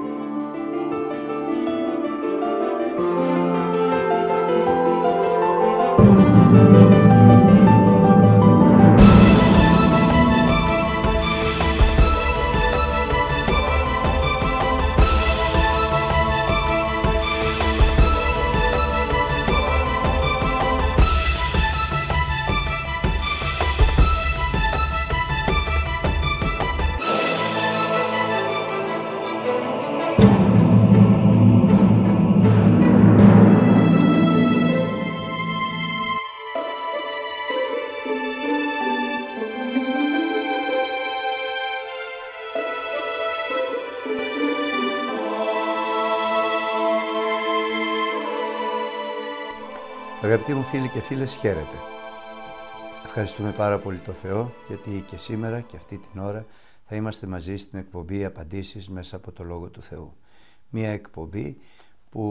you φίλοι και φίλες χαίρετε. Ευχαριστούμε πάρα πολύ το Θεό γιατί και σήμερα και αυτή την ώρα θα είμαστε μαζί στην εκπομπή Απαντήσεις μέσα από το Λόγο του Θεού. Μία εκπομπή που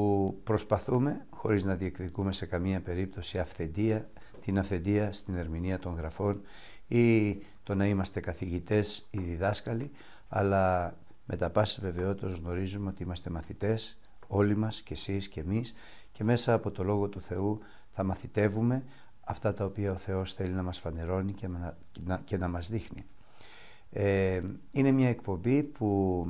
προσπαθούμε χωρίς να διεκδικούμε σε καμία περίπτωση αυθεντία, την αυθεντία στην ερμηνεία των γραφών ή το να είμαστε καθηγητές ή διδάσκαλοι αλλά με τα πάση βεβαιότητας γνωρίζουμε ότι είμαστε μαθητές όλοι μας και εσείς και εμείς και μέσα από το Λόγο του Θεού θα μαθητεύουμε αυτά τα οποία ο Θεός θέλει να μας φανερώνει και να, και να μας δείχνει. Ε, είναι μια εκπομπή που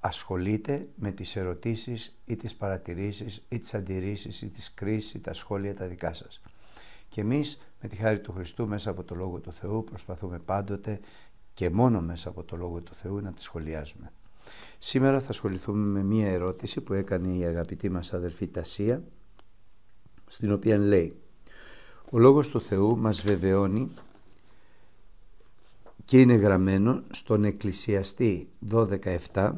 ασχολείται με τις ερωτήσεις ή τις παρατηρήσεις ή τις αντιρρήσεις ή τις κρίσεις τα σχόλια τα δικά σας. Και εμείς με τη χάρη του Χριστού μέσα από το Λόγο του Θεού προσπαθούμε πάντοτε και μόνο μέσα από το Λόγο του Θεού να τη σχολιάζουμε. Σήμερα θα ασχοληθούμε με μία ερώτηση που έκανε η αγαπητή μας αδελφή Τασία στην οποία λέει «Ο Λόγος του Θεού μας βεβαιώνει και είναι γραμμένο στον Εκκλησιαστή 12.7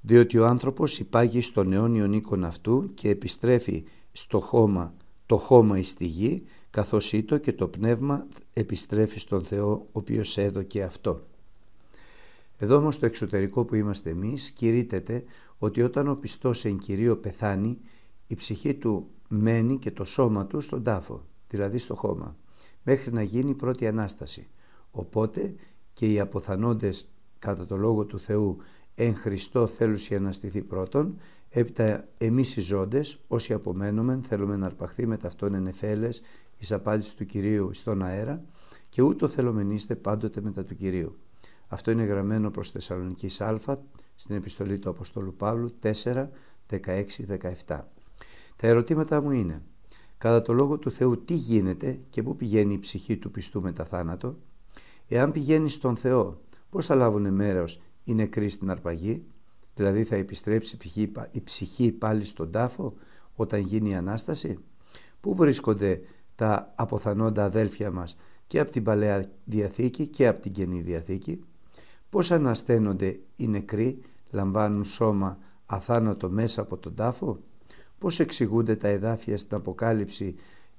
διότι ο άνθρωπος υπάγει στον αιώνιον οίκον αυτού και επιστρέφει στο χώμα, το χώμα εις τη γη, καθώς ήτο και το πνεύμα επιστρέφει στον Θεό ο οποίος έδωκε αυτό. Εδώ όμως το εξωτερικό που είμαστε εμείς Κηρύτεται ότι όταν ο πιστός εν Κυρίω πεθάνει η ψυχή του μένει και το σώμα του στον τάφο, δηλαδή στο χώμα, μέχρι να γίνει η πρώτη Ανάσταση. Οπότε και οι αποθανόντες κατά το Λόγο του Θεού εν Χριστώ θέλουσι αναστηθεί πρώτον, έπειτα εμείς οι ζώντες, όσοι απομένουμε, θέλουμε να αρπαχθεί με ταυτόν εφέλες, εις απάντηση του Κυρίου στον αέρα και ούτω είστε πάντοτε μετά του Κυρίου. Αυτό είναι γραμμένο προς Θεσσαλονικής Α στην επιστολή του Αποστόλου Παύλου 4, 16-17. Τα ερωτήματα μου είναι κατά το λόγο του Θεού τι γίνεται και πού πηγαίνει η ψυχή του πιστού μετά θάνατο. Εάν πηγαίνει στον Θεό πώς θα λάβουν μέρος οι νεκροί στην αρπαγή, δηλαδή θα επιστρέψει η ψυχή πάλι στον τάφο όταν γίνει η Ανάσταση. Πού βρίσκονται τα αποθανόντα αδέλφια μας και από την Παλαιά Διαθήκη και από την Καινή Διαθήκη. Πώς ανασταίνονται οι νεκροί, λαμβάνουν σώμα αθάνατο μέσα από τον τάφο. Πώς εξηγούνται τα εδάφια στην Αποκάλυψη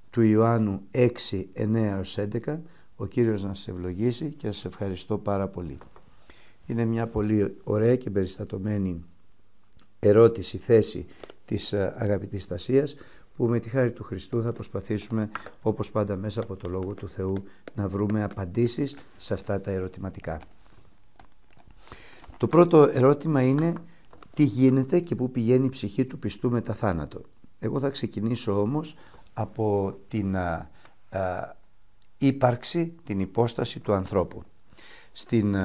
του Ιωάννου 6, 9 11. Ο Κύριος να σας ευλογήσει και σας ευχαριστώ πάρα πολύ. Είναι μια πολύ ωραία και περιστατωμένη ερώτηση, θέση της ε, αγαπητής Στασίας που με τη χάρη του Χριστού θα προσπαθήσουμε όπως πάντα μέσα από το Λόγο του Θεού να βρούμε απαντήσεις σε αυτά τα ερωτηματικά. Το πρώτο ερώτημα είναι τι γίνεται και πού πηγαίνει η ψυχή του πιστού μετά θάνατο. Εγώ θα ξεκινήσω όμως από την α, ύπαρξη, την υπόσταση του ανθρώπου. Στην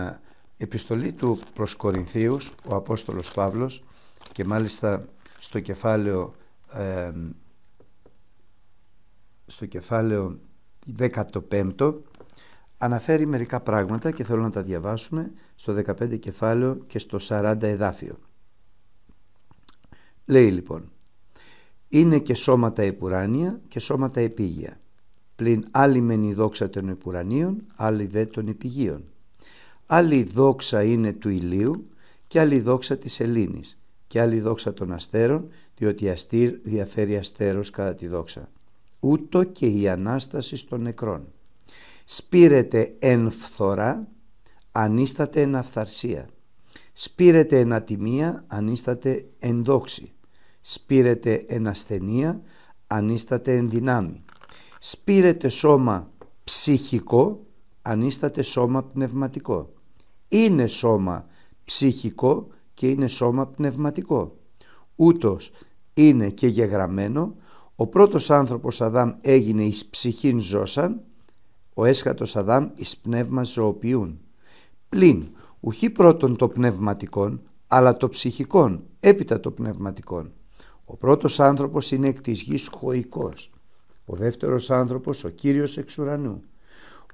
επιστολή του προς Κορινθίους, ο Απόστολος Παύλος και μάλιστα στο κεφάλαιο, ε, στο κεφάλαιο 15 αναφέρει μερικά πράγματα και θέλω να τα διαβάσουμε στο 15 κεφάλαιο και στο 40 εδάφιο. Λέει λοιπόν «Είναι και σώματα επουράνια και σώματα επίγεια. Πλην άλλη μεν η δόξα των επουρανίων, άλλη δε των επιγείων. Άλλη δόξα είναι του ηλίου και άλλη δόξα της ελλήνης και άλλη δόξα των αστέρων, διότι αστήρ διαφέρει αστέρος κατά τη δόξα. Ούτω και η Ανάσταση των νεκρών. Σπήρεται εν φθορά, ανίσταται εν αυθαρσία. Σπήρεται εν ατιμία, ανίσταται εν δόξη σπήρετε εν ασθενεία, ανίστατε εν δυνάμει. Σπήρετε σώμα ψυχικό, ανίστατε σώμα πνευματικό. Είναι σώμα ψυχικό και είναι σώμα πνευματικό. Ούτως είναι και γεγραμμένο, ο πρώτος άνθρωπος Αδάμ έγινε εις ψυχήν ζώσαν, ο έσχατος Αδάμ εις πνεύμα ζωοποιούν. Πλην, ουχή πρώτον το πνευματικόν, αλλά το ψυχικόν, έπειτα το πνευματικόν. Ο πρώτος άνθρωπος είναι εκ της γης χωικός, ο δεύτερος άνθρωπος ο Κύριος εξ ουρανού,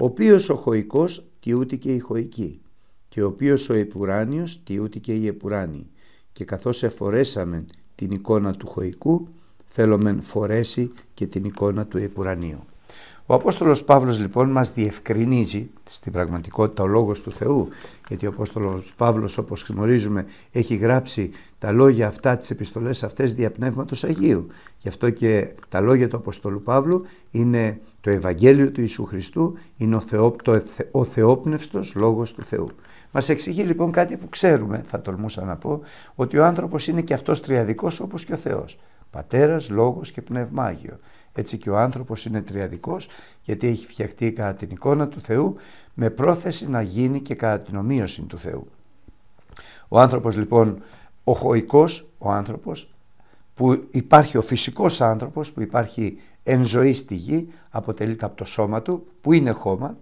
ο οποίος ο χωικός τιούτη και η χωική, και ο οποίος ο επουράνιος τιούτη και η επουράνη. Και καθώς εφορέσαμε την εικόνα του χωικού, θέλουμε φορέσει και την εικόνα του επουρανίου. Ο Απόστολος Παύλος λοιπόν μας διευκρινίζει στην πραγματικότητα ο Λόγος του Θεού γιατί ο Απόστολος Παύλος όπως γνωρίζουμε έχει γράψει τα λόγια αυτά, τις επιστολές αυτές δια Πνεύματος Αγίου. Γι' αυτό και τα λόγια του Αποστολού Παύλου είναι το Ευαγγέλιο του Ιησού Χριστού, είναι ο, Θεό, το, Θεόπνευστος Λόγος του Θεού. Μας εξηγεί λοιπόν κάτι που ξέρουμε, θα τολμούσα να πω, ότι ο άνθρωπος είναι και αυτός τριαδικός όπως και ο Θεός. Πατέρας, Λόγος και Πνεύμα Άγιο. Έτσι και ο άνθρωπος είναι τριαδικός γιατί έχει φτιαχτεί κατά την εικόνα του Θεού με πρόθεση να γίνει και κατά την ομοίωση του Θεού. Ο άνθρωπος λοιπόν, ο χωικός ο άνθρωπος, που υπάρχει ο φυσικός άνθρωπος, που υπάρχει εν ζωή στη γη, αποτελείται από το σώμα του, που είναι χώμα,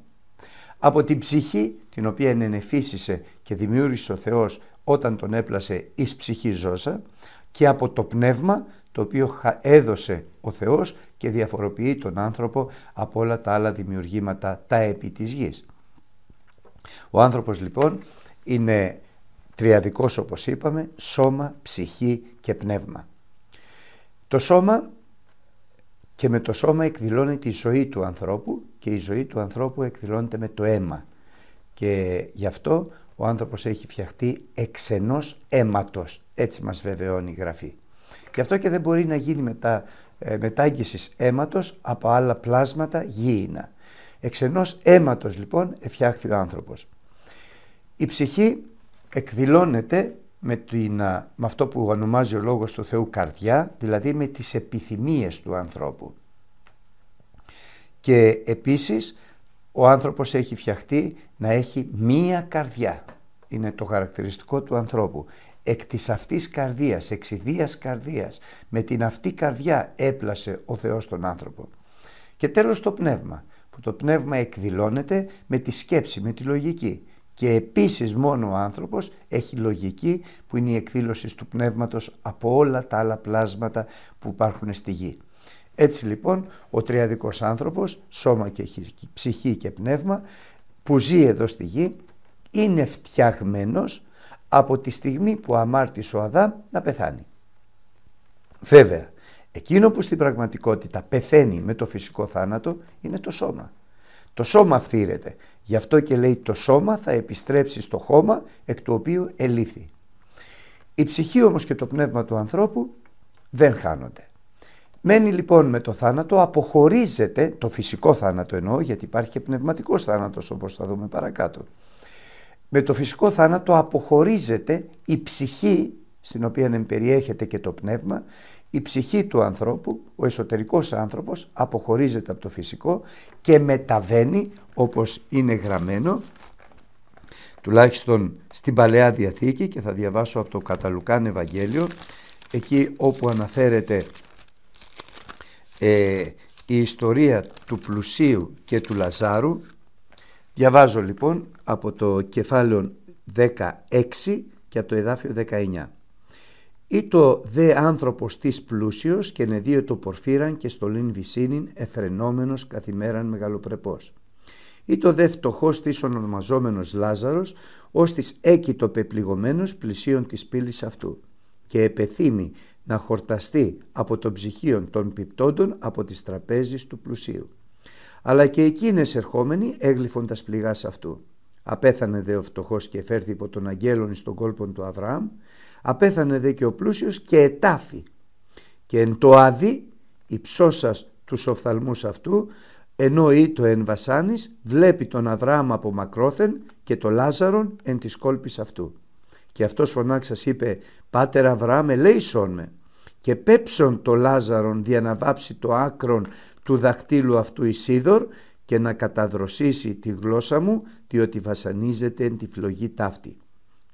από την ψυχή την οποία ενεφύσισε και δημιούργησε ο Θεός όταν τον έπλασε εις ψυχή ζώσα και από το πνεύμα το οποίο έδωσε ο Θεός και διαφοροποιεί τον άνθρωπο από όλα τα άλλα δημιουργήματα τα επί της γης. Ο άνθρωπος λοιπόν είναι τριαδικός όπως είπαμε, σώμα, ψυχή και πνεύμα. Το σώμα και με το σώμα εκδηλώνει τη ζωή του ανθρώπου και η ζωή του ανθρώπου εκδηλώνεται με το αίμα. Και γι' αυτό ο άνθρωπος έχει φτιαχτεί εξ ενός αίματος. Έτσι μας βεβαιώνει η Γραφή. Γι' αυτό και δεν μπορεί να γίνει μετα, ε, μετάγγισης αίματος από άλλα πλάσματα γήινα. Εξ ενός αίματος λοιπόν εφιάχθη ο άνθρωπος. Η ψυχή εκδηλώνεται με, την, με αυτό που ονομάζει ο λόγος του Θεού καρδιά, δηλαδή με τις επιθυμίες του ανθρώπου. Και επίσης ο άνθρωπος έχει φτιαχτεί να έχει μία καρδιά. Είναι το χαρακτηριστικό του ανθρώπου. Εκ της αυτής καρδίας, εξιδίας καρδίας, με την αυτή καρδιά έπλασε ο Θεός τον άνθρωπο. Και τέλος το πνεύμα, που το πνεύμα εκδηλώνεται με τη σκέψη, με τη λογική. Και επίσης μόνο ο άνθρωπος έχει λογική που είναι η εκδήλωση του πνεύματος από όλα τα άλλα πλάσματα που υπάρχουν στη γη. Έτσι λοιπόν ο τριαδικός άνθρωπος, σώμα και ψυχή και πνεύμα, που ζει εδώ στη γη, είναι φτιαγμένος από τη στιγμή που αμάρτησε ο Αδάμ να πεθάνει. Βέβαια, εκείνο που στην πραγματικότητα πεθαίνει με το φυσικό θάνατο είναι το σώμα. Το σώμα φθήρεται. Γι' αυτό και λέει το σώμα θα επιστρέψει στο χώμα εκ του οποίου ελήθη. Η ψυχή όμως και το πνεύμα του ανθρώπου δεν χάνονται. Μένει λοιπόν με το θάνατο, αποχωρίζεται, το φυσικό θάνατο εννοώ, γιατί υπάρχει και πνευματικός θάνατος όπως θα δούμε παρακάτω. Με το φυσικό θάνατο αποχωρίζεται η ψυχή, στην οποία εμπεριέχεται και το πνεύμα, η ψυχή του ανθρώπου, ο εσωτερικός άνθρωπος αποχωρίζεται από το φυσικό και μεταβαίνει όπως είναι γραμμένο τουλάχιστον στην Παλαιά Διαθήκη και θα διαβάσω από το Καταλουκάν Ευαγγέλιο εκεί όπου αναφέρεται ε, η ιστορία του πλουσίου και του Λαζάρου. Διαβάζω λοιπόν από το κεφάλαιο 16 και από το εδάφιο 19. «Ή το δε άνθρωπος της πλούσιος και νεδίο το πορφύραν και στολήν βυσίνην εφρενόμενος καθημέραν μεγαλοπρεπός. Ή το δε φτωχός της ονομαζόμενος Λάζαρος, ως της έκυτο πεπληγωμένο πλησίων της πύλης αυτού. Και επεθύμη να χορταστεί από το ψυχίον των πιπτόντων από τις τραπέζεις του πλουσίου. Αλλά και εκείνες ερχόμενοι τα σπληγά αυτού. Απέθανε δε ο φτωχός και φέρθη υπό τον αγγέλων στον κόλπο του Αβραάμ, απέθανε δε και ο πλούσιος και ετάφη. Και εν το άδει υψώσας τους οφθαλμούς αυτού, ενώ ή το εν βασάνης, βλέπει τον Αβραάμ από μακρόθεν και το Λάζαρον εν της κόλπης αυτού. Και αυτός φωνάξας είπε «Πάτερ Αβραάμ ελέησόν με» και πέψον το Λάζαρον δια να βάψει το άκρον του δακτύλου αυτού Ισίδωρ και να καταδροσίσει τη γλώσσα μου διότι βασανίζεται εν τη φλογή ταύτη.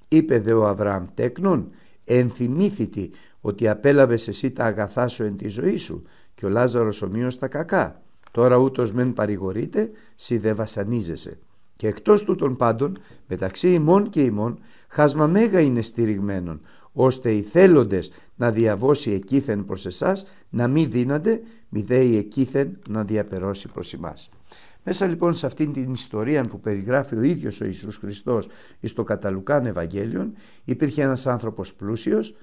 Είπε δε ο Αβραάμ τέκνον ενθυμήθητη ότι απέλαβες εσύ τα αγαθά σου εν τη ζωή σου και ο Λάζαρος ομοίως τα κακά. Τώρα ούτως μεν παρηγορείται, σι δε βασανίζεσαι. Και εκτός τούτων πάντων, μεταξύ ημών και ημών, χάσμα μέγα είναι στηριγμένον, ώστε οι θέλοντες να διαβώσει εκείθεν προς εσάς, να μην δίνονται, μηδέοι εκείθεν να διαπερώσει προς εμάς. Μέσα λοιπόν σε αυτήν την ιστορία που περιγράφει ο ίδιος ο Ιησούς Χριστός στο Καταλουκάν Ευαγγέλιον υπήρχε ένας άνθρωπος πλούσιος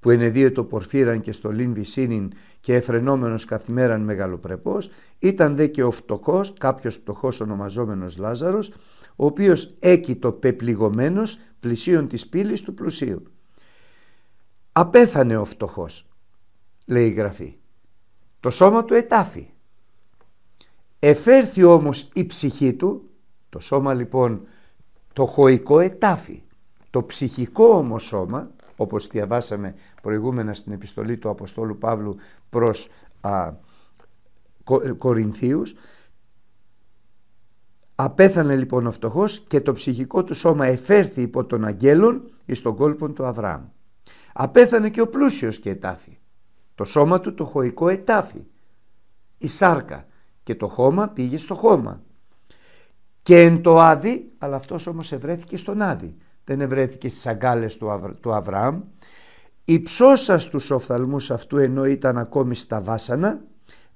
που ενεδίε το πορφύραν και στο λίν βυσίνιν και εφρενόμενος καθημέραν μεγαλοπρεπός, ήταν δε και ο φτωχός, κάποιος φτωχός ονομαζόμενος Λάζαρος, ο οποίος το πεπληγωμένος πλησίων της πύλης του πλουσίου. Απέθανε ο φτωχός, λέει η Γραφή. Το σώμα του ετάφη. Εφέρθη όμως η ψυχή του, το σώμα λοιπόν το χωικό ετάφη. Το ψυχικό όμως σώμα, όπως διαβάσαμε προηγούμενα στην επιστολή του Αποστόλου Παύλου προς α, Κορινθίους, Απέθανε λοιπόν ο φτωχός και το ψυχικό του σώμα εφέρθη υπό τον αγγέλων εις τον κόλπο του Αβραάμ. Απέθανε και ο πλούσιος και ετάφη. Το σώμα του το χωικό ετάφη, η σάρκα και το χώμα πήγε στο χώμα. Και εν το άδει αλλά αυτός όμως ευρέθηκε στον άδει δεν ευρέθηκε στις αγκάλες του, του Αβραάμ, Υψώσα στους οφθαλμούς αυτού ενώ ήταν ακόμη στα βάσανα,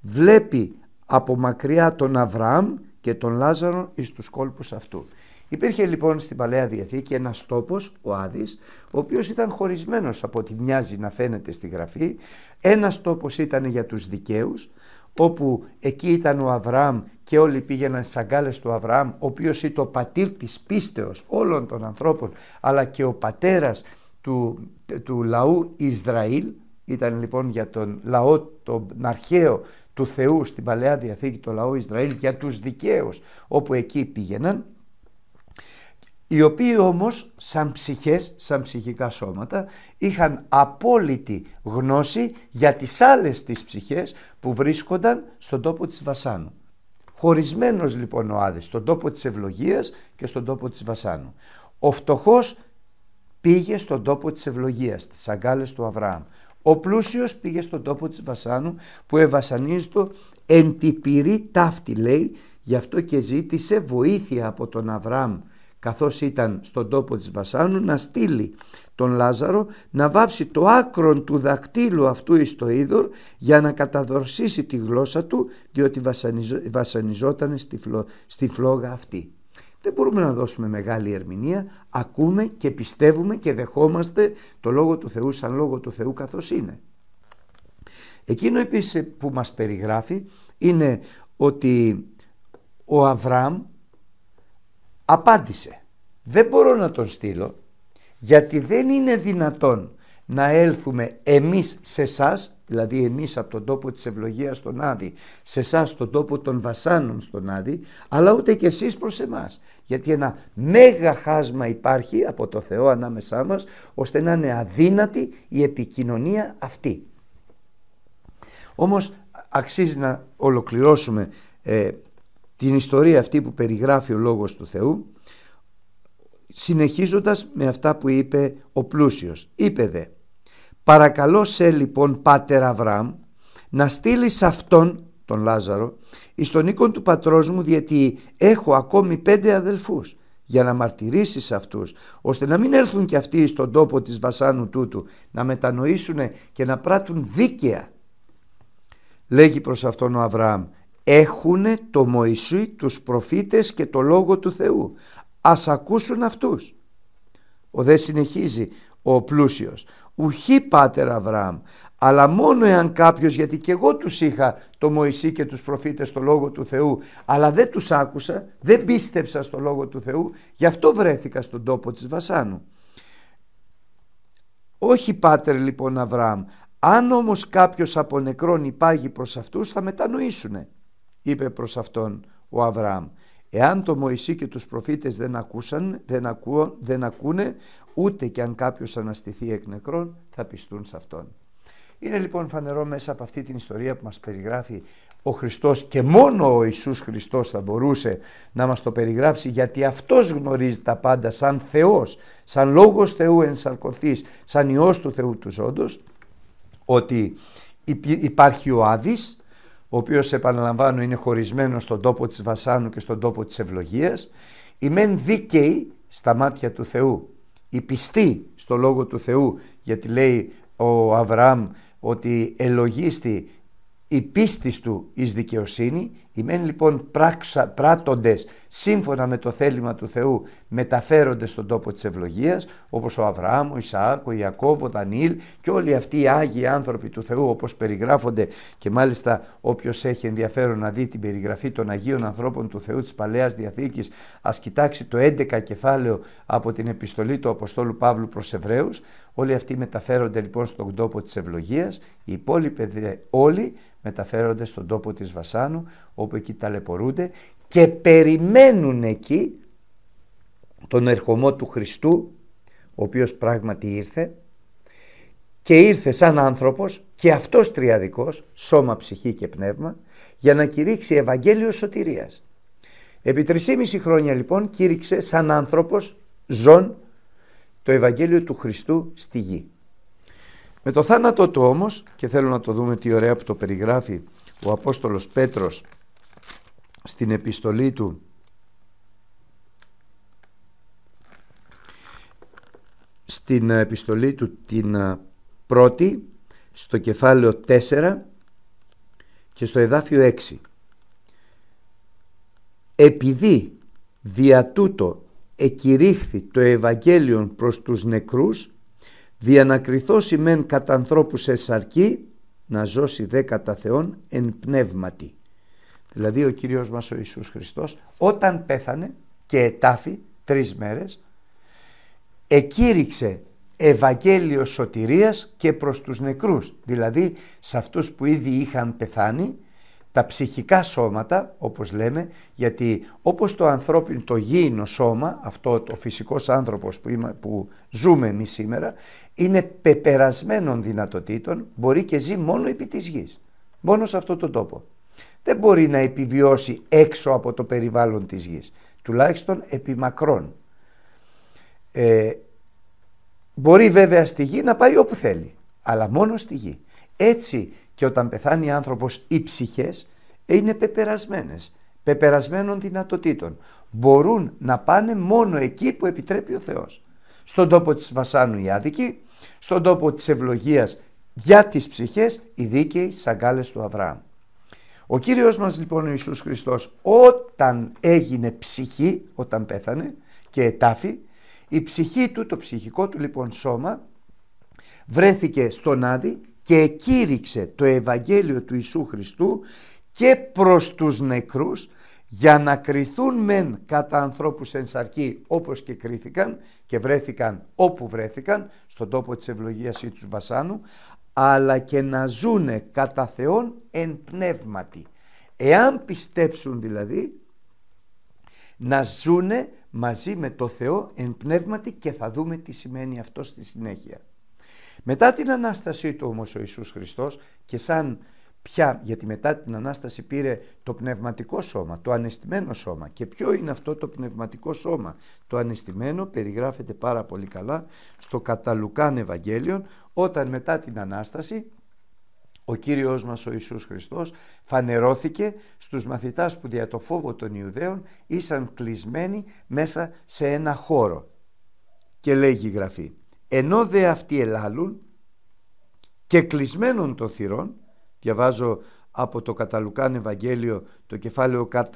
βλέπει από μακριά τον Αβραάμ και τον Λάζαρο εις τους κόλπους αυτού. Υπήρχε λοιπόν στην Παλαιά Διαθήκη ένας τόπος, ο Άδης, ο οποίος ήταν χωρισμένος από ό,τι μοιάζει να φαίνεται στη Γραφή. Ένας τόπος ήταν για τους δικαίους, όπου εκεί ήταν ο Αβραάμ και όλοι πήγαιναν στις αγκάλες του Αβραάμ, ο οποίος ήταν ο πατήρ της πίστεως όλων των ανθρώπων, αλλά και ο πατέρας του, του λαού Ισραήλ, ήταν λοιπόν για τον λαό τον αρχαίο του Θεού στην Παλαιά Διαθήκη το λαό Ισραήλ για τους δικαίους όπου εκεί πήγαιναν οι οποίοι όμως σαν ψυχές, σαν ψυχικά σώματα είχαν απόλυτη γνώση για τις άλλες τις ψυχές που βρίσκονταν στον τόπο της Βασάνου. Χωρισμένος λοιπόν ο Άδης στον τόπο της ευλογίας και στον τόπο της Βασάνου. Ο φτωχός πήγε στον τόπο της ευλογίας, στις αγκάλες του Αβραάμ. Ο πλούσιος πήγε στον τόπο της βασάνου που το εν τη ταύτη λέει γι' αυτό και ζήτησε βοήθεια από τον Αβραάμ καθώς ήταν στον τόπο της βασάνου να στείλει τον Λάζαρο να βάψει το άκρον του δακτύλου αυτού εις το είδωρ για να καταδορσίσει τη γλώσσα του διότι βασανιζόταν στη, φλόγα αυτή δεν μπορούμε να δώσουμε μεγάλη ερμηνεία, ακούμε και πιστεύουμε και δεχόμαστε το Λόγο του Θεού σαν Λόγο του Θεού καθώς είναι. Εκείνο επίσης ε, που μας περιγράφει είναι ότι ο Αβραάμ απάντησε «Δεν μπορώ να τον στείλω γιατί δεν είναι δυνατόν να έλθουμε εμείς σε σας δηλαδή εμείς από τον τόπο της ευλογίας στον Άδη, σε εσάς τον τόπο των βασάνων στον Άδη, αλλά ούτε και εσείς προς εμάς. Γιατί ένα μέγα χάσμα υπάρχει από το Θεό ανάμεσά μας, ώστε να είναι αδύνατη η επικοινωνία αυτή. Όμως αξίζει να ολοκληρώσουμε ε, την ιστορία αυτή που περιγράφει ο Λόγος του Θεού, συνεχίζοντας με αυτά που είπε ο πλούσιος. Είπε δε, Παρακαλώ σε λοιπόν πάτερ Αβραάμ να στείλεις αυτόν τον Λάζαρο εις τον οίκον του πατρός μου γιατί έχω ακόμη πέντε αδελφούς για να μαρτυρήσεις αυτούς ώστε να μην έλθουν και αυτοί στον τόπο της βασάνου τούτου να μετανοήσουν και να πράττουν δίκαια. Λέγει προς αυτόν ο Αβραάμ έχουνε το Μωυσή τους προφήτες και το Λόγο του Θεού ας ακούσουν αυτούς. Ο δε συνεχίζει ο πλούσιος. Ουχή πάτερ Αβραάμ, αλλά μόνο εάν κάποιος, γιατί και εγώ τους είχα το Μωυσή και τους προφήτες στο Λόγο του Θεού, αλλά δεν τους άκουσα, δεν πίστεψα στο Λόγο του Θεού, γι' αυτό βρέθηκα στον τόπο της Βασάνου. Όχι πάτερ λοιπόν Αβραάμ, αν όμως κάποιος από νεκρών υπάγει προς αυτούς θα μετανοήσουνε, είπε προς αυτόν ο Αβραάμ. Εάν το Μωυσή και τους προφήτες δεν, ακούσαν, δεν, δεν ακούνε, ούτε και αν κάποιος αναστηθεί εκ νεκρών θα πιστούν σε Αυτόν. Είναι λοιπόν φανερό μέσα από αυτή την ιστορία που μας περιγράφει ο Χριστός και μόνο ο Ιησούς Χριστός θα μπορούσε να μας το περιγράψει γιατί Αυτός γνωρίζει τα πάντα σαν Θεός, σαν Λόγος Θεού ενσαρκωθής, σαν Υιός του Θεού του Ζώντος ότι υπάρχει ο Άδης ο οποίος επαναλαμβάνω είναι χωρισμένος στον τόπο της βασάνου και στον τόπο της ευλογίας, η μεν δίκαιη στα μάτια του Θεού, η πιστή στο λόγο του Θεού, γιατί λέει ο Αβραάμ ότι ελογίστη η πίστη του εις δικαιοσύνη, οι μεν λοιπόν πράξα, σύμφωνα με το θέλημα του Θεού μεταφέρονται στον τόπο της ευλογίας όπως ο Αβραάμ, ο Ισαάκ, ο Ιακώβ, ο Δανίλ και όλοι αυτοί οι Άγιοι άνθρωποι του Θεού όπως περιγράφονται και μάλιστα όποιος έχει ενδιαφέρον να δει την περιγραφή των Αγίων ανθρώπων του Θεού της Παλαιάς Διαθήκης ας κοιτάξει το 11 κεφάλαιο από την επιστολή του Αποστόλου Παύλου προς Εβραίους όλοι αυτοί μεταφέρονται λοιπόν στον τόπο της ευλογίας οι υπόλοιποι όλοι μεταφέρονται στον τόπο της Βασάνου όπου εκεί ταλαιπωρούνται και περιμένουν εκεί τον ερχομό του Χριστού ο οποίος πράγματι ήρθε και ήρθε σαν άνθρωπος και αυτός τριαδικός, σώμα, ψυχή και πνεύμα, για να κηρύξει Ευαγγέλιο σωτηρίας. Επί 3,5 χρόνια λοιπόν κήρυξε σαν άνθρωπος ζών το Ευαγγέλιο του Χριστού στη γη. Με το θάνατο του όμως, και θέλω να το δούμε τι ωραία που το περιγράφει ο Απόστολος Πέτρος στην επιστολή του στην επιστολή του την ε, πρώτη στο κεφάλαιο 4 και στο εδάφιο 6 επειδή δια τούτο εκηρύχθη το Ευαγγέλιο προς τους νεκρούς διανακριθώσει μεν κατά ανθρώπου σε σαρκή, να ζώσει δε κατά Θεόν εν πνεύματι. Δηλαδή ο Κύριος μας ο Ιησούς Χριστός όταν πέθανε και ετάφη τρεις μέρες εκήρυξε Ευαγγέλιο σωτηρίας και προς τους νεκρούς, δηλαδή σε αυτούς που ήδη είχαν πεθάνει τα ψυχικά σώματα, όπως λέμε, γιατί όπως το ανθρώπινο, το γήινο σώμα, αυτό το φυσικός άνθρωπος που, που ζούμε εμείς σήμερα, είναι πεπερασμένων δυνατοτήτων, μπορεί και ζει μόνο επί της γης, μόνο σε αυτό τον τόπο. Δεν μπορεί να επιβιώσει έξω από το περιβάλλον της γης, τουλάχιστον επί Ε, μπορεί βέβαια στη γη να πάει όπου θέλει, αλλά μόνο στη γη. Έτσι και όταν πεθάνει άνθρωπος οι ψυχές είναι πεπερασμένες, πεπερασμένων δυνατοτήτων. Μπορούν να πάνε μόνο εκεί που επιτρέπει ο Θεός. Στον τόπο της βασάνου οι άδικοι, στον τόπο της ευλογίας για τις ψυχές οι δίκαιοι σαγκάλες του Αβραάμ. Ο Κύριος μας λοιπόν ο Ιησούς Χριστός όταν έγινε ψυχή, όταν πέθανε και ετάφη, η ψυχή του, το ψυχικό του λοιπόν σώμα βρέθηκε στον Άδη και κήρυξε το Ευαγγέλιο του Ιησού Χριστού και προς τους νεκρούς για να κριθούν μεν κατά ανθρώπους εν σαρκή όπως και κρίθηκαν και βρέθηκαν όπου βρέθηκαν στον τόπο της ευλογίας ή του βασάνου αλλά και να ζούνε κατά Θεόν εν πνεύματι. Εάν πιστέψουν δηλαδή να ζούνε μαζί με το Θεό εν πνεύματι και θα δούμε τι σημαίνει αυτό στη συνέχεια. Μετά την Ανάστασή του όμως ο Ιησούς Χριστός και σαν πια, γιατί μετά την Ανάσταση πήρε το πνευματικό σώμα, το ανεστημένο σώμα. Και ποιο είναι αυτό το πνευματικό σώμα. Το ανεστημένο περιγράφεται πάρα πολύ καλά στο Καταλουκάν Ευαγγέλιον όταν μετά την Ανάσταση ο Κύριος μας ο Ιησούς Χριστός φανερώθηκε στους μαθητάς που δια το φόβο των Ιουδαίων ήσαν κλεισμένοι μέσα σε ένα χώρο. Και λέγει η Γραφή ενώ δε αυτοί ελάλουν και κλεισμένων των θυρών διαβάζω από το Καταλουκάν Ευαγγέλιο το κεφάλαιο ΚΔ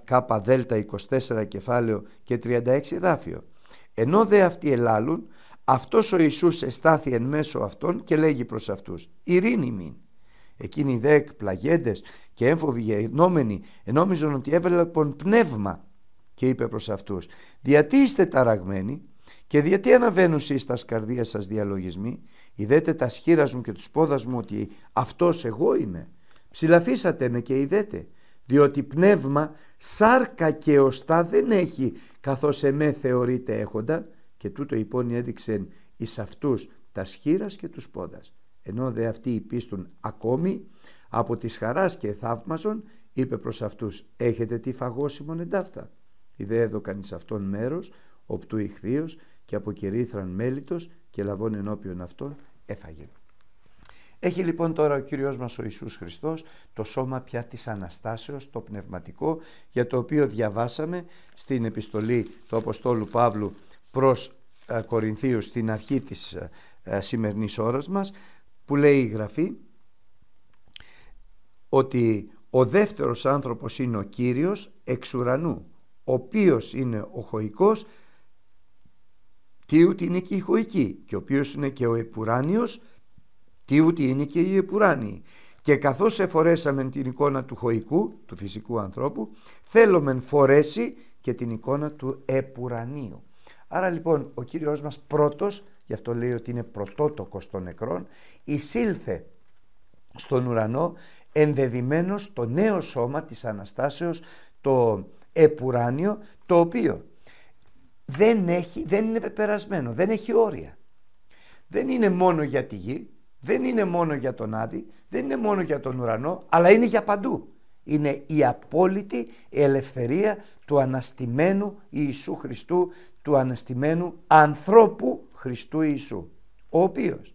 24 κεφάλαιο και 36 εδάφιο ενώ δε αυτοί ελάλουν αυτός ο Ιησούς εστάθη εν μέσω αυτών και λέγει προς αυτούς ειρήνη μην εκείνοι δε εκπλαγέντες και έμφοβοι γεννόμενοι ενόμιζαν ότι έβλεπον πνεύμα και είπε προς αυτούς «Διατί είστε ταραγμένοι και γιατί αναβαίνουν στα σκαρδία σας διαλογισμοί, ιδέτε τα σχήρα μου και τους πόδας μου ότι αυτός εγώ είμαι. Ψηλαφίσατε με και ιδέτε, διότι πνεύμα σάρκα και οστά δεν έχει, καθώς εμέ θεωρείται έχοντα, και τούτο λοιπόν έδειξεν εις αυτούς τα σχήρας και τους πόδας. Ενώ δε αυτοί υπίστουν ακόμη, από τις χαράς και θαύμαζον, είπε προς αυτούς, έχετε τι φαγόσιμον εντάφθα. Ιδέ έδωκαν εις αυτόν μέρος, οπτού και αποκηρύθραν μέλητος και λαβών ενώπιον αυτών έφαγε. Έχει λοιπόν τώρα ο Κύριος μας ο Ιησούς Χριστός το σώμα πια της Αναστάσεως, το πνευματικό, για το οποίο διαβάσαμε στην επιστολή του Αποστόλου Παύλου προς ε, Κορινθίους στην αρχή της ε, ε, σημερινής ώρας μας, που λέει η Γραφή ότι ο δεύτερος άνθρωπος είναι ο Κύριος εξ ουρανού, ο οποίος είναι ο χωικός τι ούτε είναι και η χωική και ο οποίος είναι και ο επουράνιος, τι ούτε είναι και η επουράνιοι. Και καθώς εφορέσαμε την εικόνα του χωικού, του φυσικού ανθρώπου, θέλουμε φορέσει και την εικόνα του επουρανίου. Άρα λοιπόν ο Κύριος μας πρώτος, γι' αυτό λέει ότι είναι πρωτότοκος των νεκρών, εισήλθε στον ουρανό ενδεδειμένος το νέο σώμα της Αναστάσεως, το επουράνιο, το οποίο δεν, έχει, δεν είναι πεπερασμένο, δεν έχει όρια. Δεν είναι μόνο για τη γη, δεν είναι μόνο για τον Άδη, δεν είναι μόνο για τον ουρανό, αλλά είναι για παντού. Είναι η απόλυτη ελευθερία του αναστημένου Ιησού Χριστού, του αναστημένου ανθρώπου Χριστού Ιησού, ο οποίος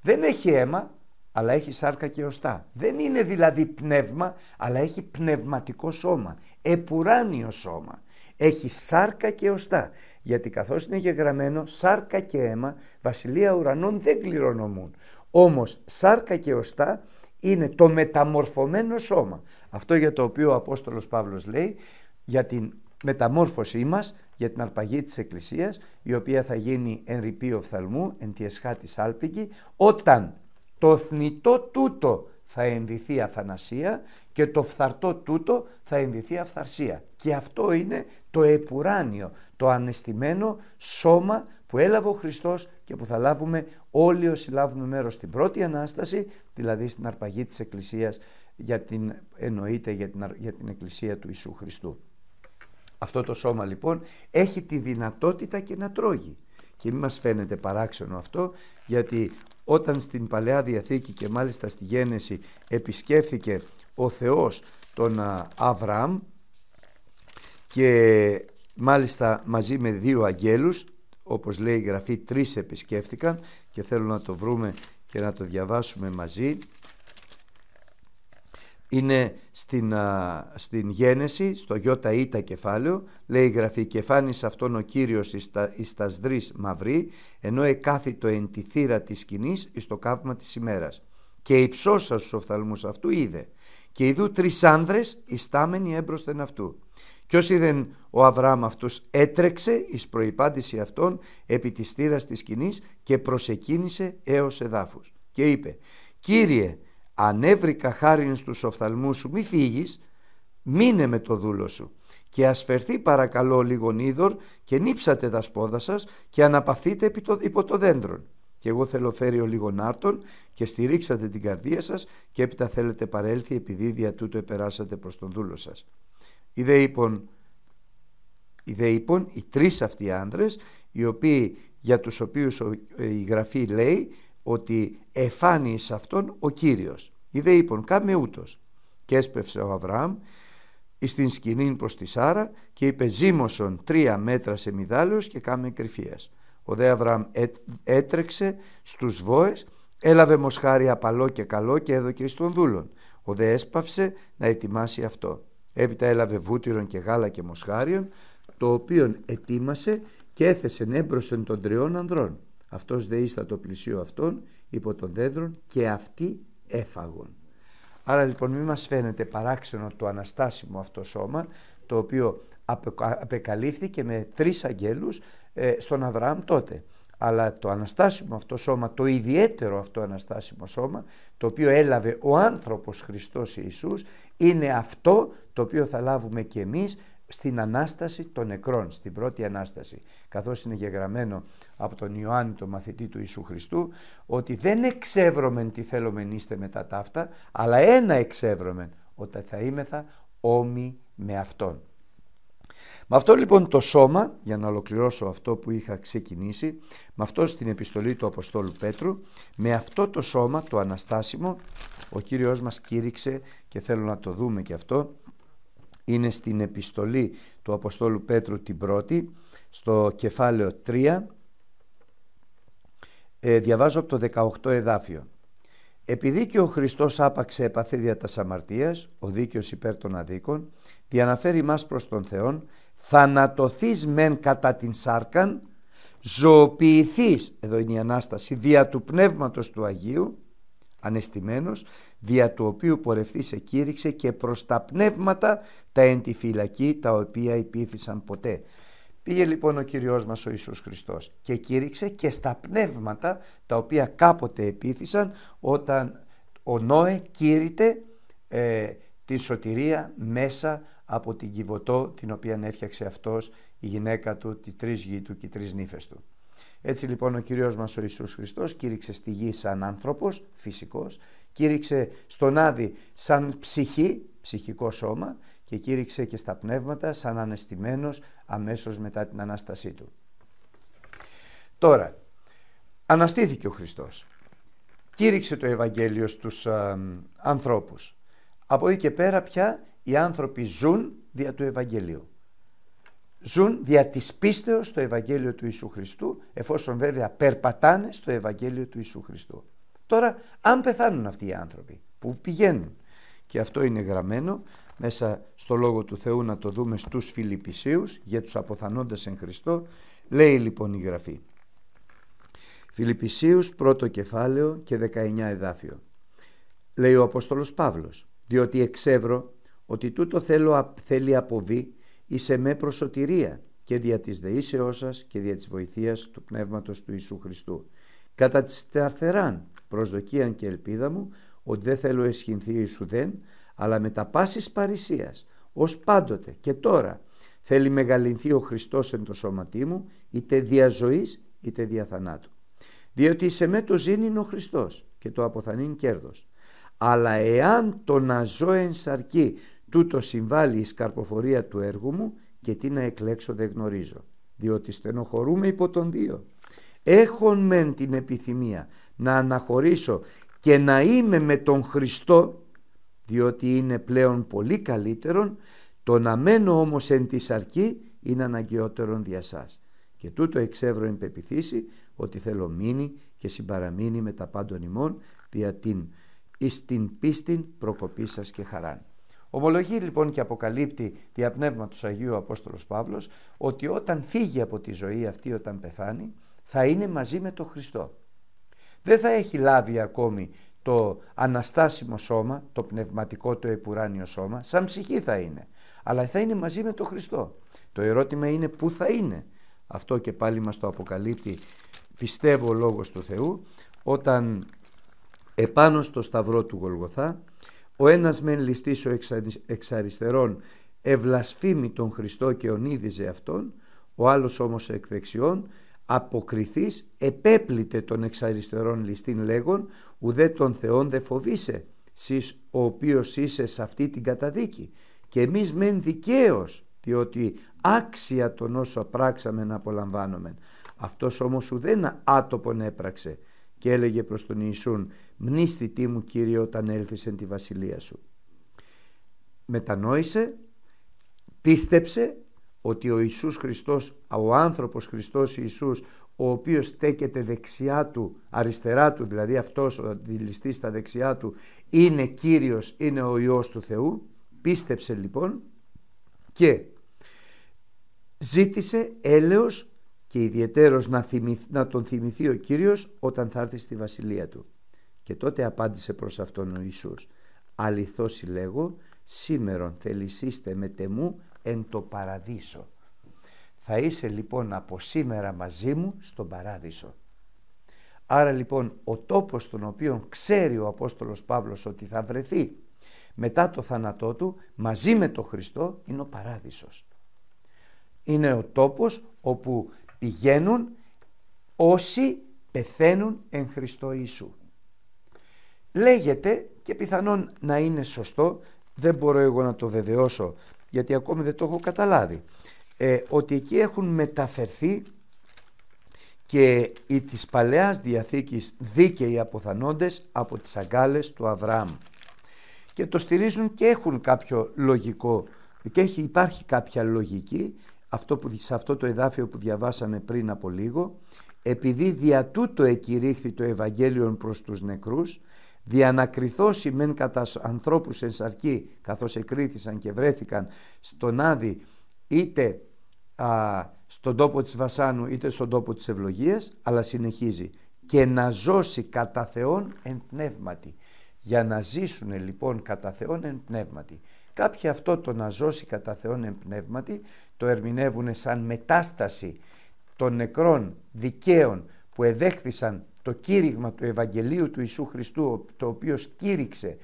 δεν έχει αίμα, αλλά έχει σάρκα και οστά. Δεν είναι δηλαδή πνεύμα, αλλά έχει πνευματικό σώμα, επουράνιο σώμα. Έχει σάρκα και οστά. Γιατί καθώς είναι γεγραμμένο, σάρκα και αίμα, βασιλεία ουρανών δεν κληρονομούν. Όμως σάρκα και οστά είναι το μεταμορφωμένο σώμα. Αυτό για το οποίο ο Απόστολος Παύλος λέει για την μεταμόρφωσή μας, για την αρπαγή της Εκκλησίας, η οποία θα γίνει εν ρηπεί οφθαλμού, εν τη εσχά όταν το θνητό τούτο θα ενδυθεί αθανασία και το φθαρτό τούτο θα ενδυθεί αφθαρσία Και αυτό είναι το επουράνιο, το ανεστημένο σώμα που έλαβε ο Χριστός και που θα λάβουμε όλοι όσοι λάβουμε μέρος στην πρώτη Ανάσταση, δηλαδή στην αρπαγή της Εκκλησίας, για την, εννοείται για την, για την Εκκλησία του Ιησού Χριστού. Αυτό το σώμα λοιπόν έχει τη δυνατότητα και να τρώγει. Και μην μας φαίνεται παράξενο αυτό, γιατί όταν στην Παλαιά Διαθήκη και μάλιστα στη Γένεση επισκέφθηκε ο Θεός τον Αβραάμ και μάλιστα μαζί με δύο αγγέλους όπως λέει η Γραφή τρεις επισκέφθηκαν και θέλω να το βρούμε και να το διαβάσουμε μαζί είναι στην, στην γένεση, στο ΙΤΑ κεφάλαιο, λέει η γραφή «Κεφάνης αυτόν ο Κύριος εις, τα, εις μαυρή, ενώ εκάθητο εν τη θύρα της σκηνής εις το καύμα της ημέρας. Και υψώσα στους οφθαλμούς αυτού είδε, και ειδού τρεις άνδρες ιστάμενοι έμπροσθεν αυτού. Κι όσοι δεν ο Αβραάμ αυτούς έτρεξε εις προϋπάντηση αυτών επί της θύρας της σκηνής και προσεκίνησε έως εδάφους. Και είπε «Κύριε, ανέβρικα χάριν στους οφθαλμούς σου μη φύγεις, μείνε με το δούλο σου και ασφερθεί παρακαλώ λίγον νίδωρ και νύψατε τα σπόδα σας και αναπαυθείτε επί υπό το δέντρο και εγώ θέλω ο ο άρτον και στηρίξατε την καρδία σας και έπειτα θέλετε παρέλθει επειδή δια τούτο επεράσατε προς τον δούλο σας. Είδε λοιπόν, λοιπόν οι, τρεις αυτοί άνδρες οι οποίοι για τους οποίους η Γραφή λέει ότι εφάνει εις αυτόν ο Κύριος. Ιδε είπων κάμε ούτως. Και έσπευσε ο Αβραάμ εις την σκηνή προς τη Σάρα και είπε ζήμωσον τρία μέτρα σε μηδάλιος και κάμε κρυφίας. Ο δε Αβραάμ έτρεξε στους βόες, έλαβε μοσχάρι απαλό και καλό και έδωκε τον δούλον. Ο δε έσπαυσε να ετοιμάσει αυτό. Έπειτα έλαβε βούτυρον και γάλα και μοσχάριον, το οποίον ετοίμασε και έθεσε έμπροσθεν των τριών ανδρών. Αυτός δε είστα το πλησίο αυτών υπό των δέντρων και αυτοί έφαγον. Άρα λοιπόν μη μας φαίνεται παράξενο το αναστάσιμο αυτό σώμα το οποίο απεκαλύφθηκε με τρεις αγγέλους ε, στον Αβραάμ τότε. Αλλά το αναστάσιμο αυτό σώμα, το ιδιαίτερο αυτό αναστάσιμο σώμα το οποίο έλαβε ο άνθρωπος Χριστός Ιησούς είναι αυτό το οποίο θα λάβουμε και εμείς στην Ανάσταση των νεκρών, στην πρώτη Ανάσταση, καθώς είναι γεγραμμένο από τον Ιωάννη τον μαθητή του Ιησού Χριστού, ότι δεν εξεύρωμεν τι θέλομεν είστε τα ταύτα, αλλά ένα εξεύρωμεν, ότι θα είμεθα όμοι με Αυτόν. Με αυτό λοιπόν το σώμα, για να ολοκληρώσω αυτό που είχα ξεκινήσει, με αυτό στην επιστολή του Αποστόλου Πέτρου, με αυτό το σώμα, το Αναστάσιμο, ο Κύριος μας κήρυξε και θέλω να το δούμε και αυτό, είναι στην επιστολή του Αποστόλου Πέτρου την πρώτη στο κεφάλαιο 3 ε, διαβάζω από το 18 εδάφιο επειδή και ο Χριστός άπαξε δια τα αμαρτίας ο δίκαιος υπέρ των αδίκων διαναφέρει μας προς τον Θεόν θανατωθείς μεν κατά την σάρκαν ζωοποιηθείς εδώ είναι η Ανάσταση δια του Πνεύματος του Αγίου ανεστημένος, δια του οποίου σε κήρυξε και προς τα πνεύματα τα εν τη φυλακή τα οποία υπήθησαν ποτέ. Πήγε λοιπόν ο Κυριός μας ο Ιησούς Χριστός και κήρυξε και στα πνεύματα τα οποία κάποτε επίθησαν όταν ο Νόε κήρυτε ε, τη σωτηρία μέσα από την Κιβωτό την οποία έφτιαξε αυτός η γυναίκα του, τη τρεις γη του και οι τρεις νύφες του. Έτσι λοιπόν ο Κυρίος μας ο Ιησούς Χριστός κήρυξε στη γη σαν άνθρωπος, φυσικός, κήρυξε στον Άδη σαν ψυχή, ψυχικό σώμα και κήρυξε και στα πνεύματα σαν ανεστημένος αμέσως μετά την Ανάστασή Του. Τώρα, αναστήθηκε ο Χριστός, κήρυξε το Ευαγγέλιο στους α, ανθρώπους. Από εκεί και πέρα πια οι άνθρωποι ζουν δια του Ευαγγελίου ζουν δια της πίστεως στο Ευαγγέλιο του Ιησού Χριστού, εφόσον βέβαια περπατάνε στο Ευαγγέλιο του Ιησού Χριστού. Τώρα, αν πεθάνουν αυτοί οι άνθρωποι, που πηγαίνουν, και αυτό είναι γραμμένο μέσα στο Λόγο του Θεού να το δούμε στους Φιλιππισίους για τους αποθανόντες εν Χριστώ, λέει λοιπόν η Γραφή. Φιλιππισίους πρώτο κεφάλαιο και 19 εδάφιο. Λέει ο Απόστολος Παύλος, διότι εξεύρω ότι τούτο θέλω, θέλει αποβεί Είσαι με προσωτηρία και δια της δεήσεώς σας και δια της βοηθείας του Πνεύματος του Ιησού Χριστού. Κατά της ταρθεράν προσδοκίαν και ελπίδα μου ότι δεν θέλω εσχυνθεί δεν, αλλά με τα πάσης παρησίας, ως πάντοτε και τώρα θέλει μεγαλυνθεί ο Χριστός εν το σώματί μου, είτε δια ζωής είτε δια θανάτου. Διότι σε με το είναι ο Χριστός και το αποθανήν κέρδος. Αλλά εάν το να ζω εν σαρκή τούτο συμβάλλει η σκαρποφορία του έργου μου και τι να εκλέξω δεν γνωρίζω διότι στενοχωρούμε υπό τον δύο Έχον μεν την επιθυμία να αναχωρήσω και να είμαι με τον Χριστό διότι είναι πλέον πολύ καλύτερον το να μένω όμως εν της αρκή είναι αναγκαιότερον δια σας. Και τούτο εξεύρω εν ότι θέλω μείνει και συμπαραμείνει με τα πάντων ημών δια την εις την πίστην προκοπή σας και χαράν. Ομολογεί λοιπόν και αποκαλύπτει δια πνεύμα του Αγίου Απόστολος Παύλος ότι όταν φύγει από τη ζωή αυτή όταν πεθάνει θα είναι μαζί με τον Χριστό. Δεν θα έχει λάβει ακόμη το αναστάσιμο σώμα, το πνευματικό το επουράνιο σώμα, σαν ψυχή θα είναι, αλλά θα είναι μαζί με τον Χριστό. Το ερώτημα είναι πού θα είναι. Αυτό και πάλι μας το αποκαλύπτει πιστεύω ο Λόγος του Θεού όταν επάνω στο σταυρό του Γολγοθά ο ένας μεν ληστής ο εξ ευλασφήμη τον Χριστό και ονίδιζε αυτόν, ο άλλος όμως εκ δεξιών αποκριθείς επέπλητε τον εξ αριστερών ληστήν λέγον ουδέ τον Θεόν δε φοβήσε, σεις ο οποίος είσαι σε αυτή την καταδίκη και εμείς μεν δικαίως διότι άξια τον όσο πράξαμε να απολαμβάνομεν. Αυτός όμως ουδένα άτοπον έπραξε και έλεγε προς τον Ιησούν τι μου Κύριε όταν έλθεις εν τη βασιλεία σου». Μετανόησε, πίστεψε ότι ο Ιησούς Χριστός, ο άνθρωπος Χριστός Ιησούς, ο οποίος στέκεται δεξιά του, αριστερά του, δηλαδή αυτός ο αντιληστής στα δεξιά του, είναι Κύριος, είναι ο Υιός του Θεού, πίστεψε λοιπόν και ζήτησε έλεος και ιδιαιτέρως να, τον θυμηθεί ο Κύριος όταν θα έρθει στη βασιλεία του. Και τότε απάντησε προς αυτόν ο Ιησούς «Αληθώς λέγω σήμερον θελησίστε με τεμού εν το παραδείσο». Θα είσαι λοιπόν από σήμερα μαζί μου στον παράδεισο. Άρα λοιπόν ο τόπος τον οποίο ξέρει ο Απόστολος Παύλος ότι θα βρεθεί μετά το θάνατό του μαζί με τον Χριστό είναι ο παράδεισος. Είναι ο τόπος όπου πηγαίνουν όσοι πεθαίνουν εν Χριστώ Ιησού. Λέγεται και πιθανόν να είναι σωστό, δεν μπορώ εγώ να το βεβαιώσω γιατί ακόμη δεν το έχω καταλάβει, ε, ότι εκεί έχουν μεταφερθεί και οι της Παλαιάς Διαθήκης δίκαιοι αποθανόντες από τις αγκάλες του Αβραάμ. Και το στηρίζουν και έχουν κάποιο λογικό και έχει, υπάρχει κάποια λογική αυτό που, σε αυτό το εδάφιο που διαβάσαμε πριν από λίγο επειδή δια τούτο εκηρύχθη το Ευαγγέλιο προς τους νεκρούς διανακριθώσει μεν κατά ανθρώπους εν σαρκή καθώς εκρήθησαν και βρέθηκαν στον Άδη είτε α, στον τόπο της Βασάνου είτε στον τόπο της ευλογίας αλλά συνεχίζει και να ζώσει κατά Θεόν εν πνεύματι για να ζήσουν λοιπόν κατά Θεόν εν πνεύματι. Κάποιοι αυτό το να ζώσει κατά Θεόν εν πνεύματι το ερμηνεύουν σαν μετάσταση των νεκρών δικαίων που εδέχθησαν το κήρυγμα του Ευαγγελίου του Ιησού Χριστού το οποίος κήρυξε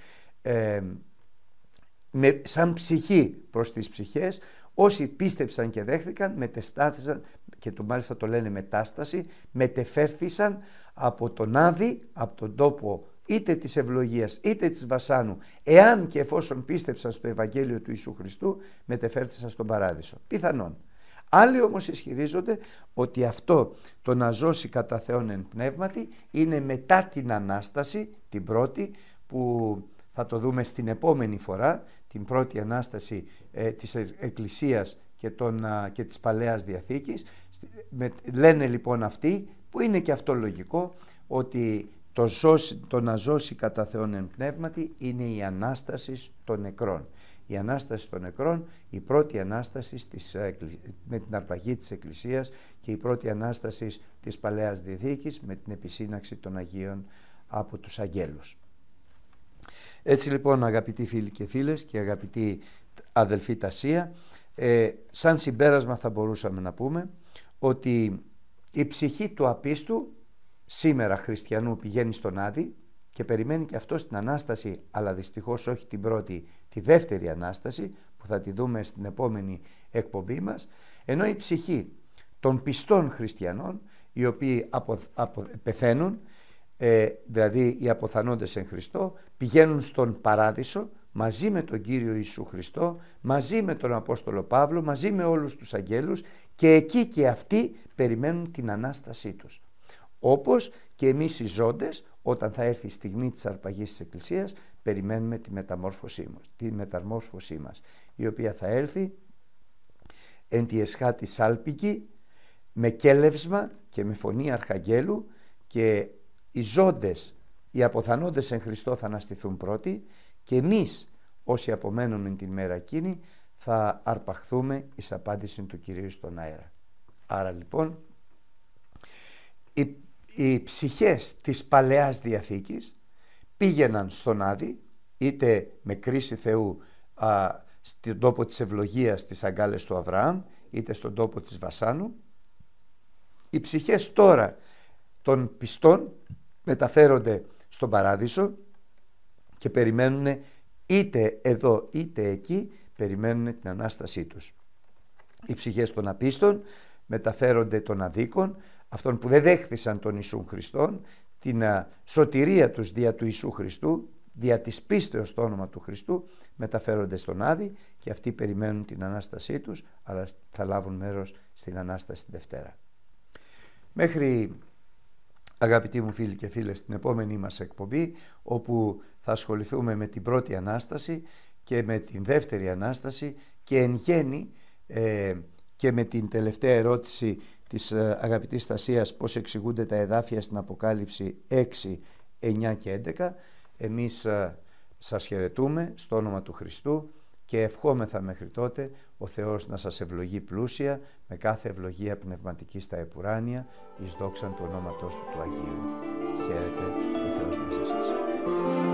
με, σαν ψυχή προς τις ψυχές όσοι πίστεψαν και δέχθηκαν μετεστάθησαν και το μάλιστα το λένε μετάσταση μετεφέρθησαν από τον Άδη από τον τόπο είτε της ευλογίας είτε της βασάνου, εάν και εφόσον πίστεψαν στο Ευαγγέλιο του Ιησού Χριστού, μετεφέρθησαν στον Παράδεισο. Πιθανόν. Άλλοι όμως ισχυρίζονται ότι αυτό το να ζώσει κατά Θεόν εν πνεύματι είναι μετά την Ανάσταση, την πρώτη, που θα το δούμε στην επόμενη φορά, την πρώτη Ανάσταση ε, της Εκκλησίας και, των, και της Παλαιάς Διαθήκης. Με, λένε λοιπόν αυτοί, που είναι και αυτό λογικό, ότι το, το να ζώσει κατά Θεόν εν πνεύματι είναι η Ανάσταση των νεκρών. Η Ανάσταση των νεκρών, η πρώτη Ανάσταση με την αρπαγή της Εκκλησίας και η πρώτη Ανάσταση της Παλαιάς Διαθήκης με την επισύναξη των Αγίων από τους Αγγέλους. Έτσι λοιπόν αγαπητοί φίλοι και φίλες και αγαπητοί αδελφοί Τασία, ε, σαν συμπέρασμα θα μπορούσαμε να πούμε ότι η ψυχή του απίστου σήμερα χριστιανού πηγαίνει στον Άδη και περιμένει και αυτό την Ανάσταση, αλλά δυστυχώς όχι την πρώτη, τη δεύτερη Ανάσταση που θα τη δούμε στην επόμενη εκπομπή μας, ενώ η ψυχή των πιστών χριστιανών οι οποίοι απο, πεθαίνουν, ε, δηλαδή οι αποθανόντες εν Χριστώ, πηγαίνουν στον Παράδεισο μαζί με τον Κύριο Ιησού Χριστό, μαζί με τον Απόστολο Παύλο, μαζί με όλους τους αγγέλους και εκεί και αυτοί περιμένουν την Ανάστασή τους. Όπως και εμείς οι ζώντες, όταν θα έρθει η στιγμή της αρπαγής της Εκκλησίας, περιμένουμε τη μεταμόρφωσή μας, τη μεταμόρφωσή μας η οποία θα έρθει εν τη εσχάτη σάλπικη, με κέλευσμα και με φωνή αρχαγγέλου και οι ζώντες, οι αποθανόντες εν Χριστώ θα αναστηθούν πρώτοι και εμείς όσοι απομένουμε την μέρα εκείνη θα αρπαχθούμε εις απάντηση του Κυρίου στον αέρα. Άρα λοιπόν η οι ψυχές της Παλαιάς Διαθήκης πήγαιναν στον Άδη είτε με κρίση Θεού α, στον τόπο της ευλογίας στις αγκάλες του Αβραάμ είτε στον τόπο της Βασάνου. Οι ψυχές τώρα των πιστών μεταφέρονται στον Παράδεισο και περιμένουν είτε εδώ είτε εκεί περιμένουν την Ανάστασή τους. Οι ψυχές των απίστων μεταφέρονται των αδίκων αυτών που δεν δέχθησαν τον Ιησού Χριστόν, την σωτηρία τους δια του Ιησού Χριστού, δια της πίστεως στο όνομα του Χριστού, μεταφέρονται στον Άδη και αυτοί περιμένουν την Ανάστασή τους, αλλά θα λάβουν μέρος στην Ανάσταση Δευτέρα. Μέχρι αγαπητοί μου φίλοι και φίλες την επόμενή μας εκπομπή όπου θα ασχοληθούμε με την πρώτη Ανάσταση και με την δεύτερη Ανάσταση και εν γέννη ε, και με την τελευταία ερώτηση της ε, αγαπητής Θασίας, πώς εξηγούνται τα εδάφια στην Αποκάλυψη 6, 9 και 11. Εμείς ε, σας χαιρετούμε στο όνομα του Χριστού και ευχόμεθα μέχρι τότε ο Θεός να σας ευλογεί πλούσια με κάθε ευλογία πνευματική στα επουράνια εις δόξαν του ονόματός του του Αγίου. Χαίρετε, ο Θεός μαζί σας.